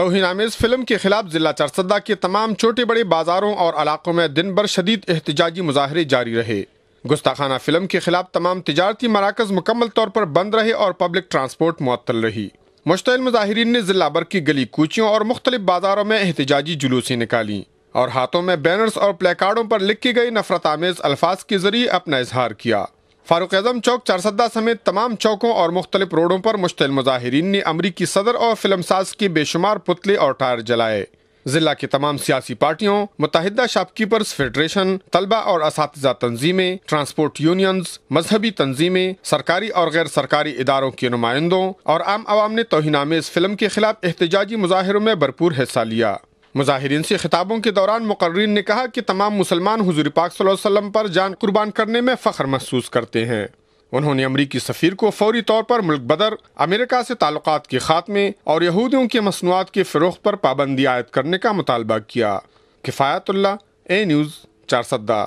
आमेज film के खिलाफ जिला चरसदा के तमाम छोटे बड़े बाजारों और इलाकों में दिन भर शदीद एहतजाजी मुजाहरे जारी रहे गुस्ताखाना फिल्म के खिलाफ तमाम तजारती मराकज मुकम्मल तौर पर बंद रहे और पब्लिक ट्रांसपोर्ट मुअतल रही मुश्तिल मुजाहरीन ने जिला भर की गली कूचियों और मुख्तलिफ बाजारों में एहतजाजी जुलूसें निकाली और हाथों में बैनर्स और प्लेकार्डों पर लिखी गई नफरत आमेज अल्फाज के जरिए अपना इजहार किया फारूक आजम चौक चारसदा समेत तमाम चौकों और मुख्तलिफ रोडों पर मुश्तिल मुजाहरीन ने अमरीकी सदर और फिल्म साज के बेशुमार पुतले और टायर जलाए जिला की तमाम सियासी पार्टियों मुतहदा शॉपकीपर्स फेडरेशन तलबा और इस तंजीमें ट्रांसपोर्ट यूनियंस मजहबी तंजीमें सरकारी और गैर सरकारी इदारों के नुमाइंदों और आम आवाम ने तोहिनामेज फिल्म के खिलाफ एहतजाजी मुजाहरों में भरपूर हिस्सा लिया मुजाहरीन से खिताबों के दौरान मुकर्रीन ने कहा कि तमाम मुसलमान हजूर पाक वसल्लम पर जान कुर्बान करने में फ़ख्र महसूस करते हैं उन्होंने अमरीकी सफ़ीर को फौरी तौर पर मुल्क बदर अमेरिका से ताल्लुक के खात्मे और यहूदियों के मसनूआत के फ़रोख पर पाबंदी आयद करने का मुतालबा किया किफ़ायतुल्ला ए न्यूज़ चार सद्दा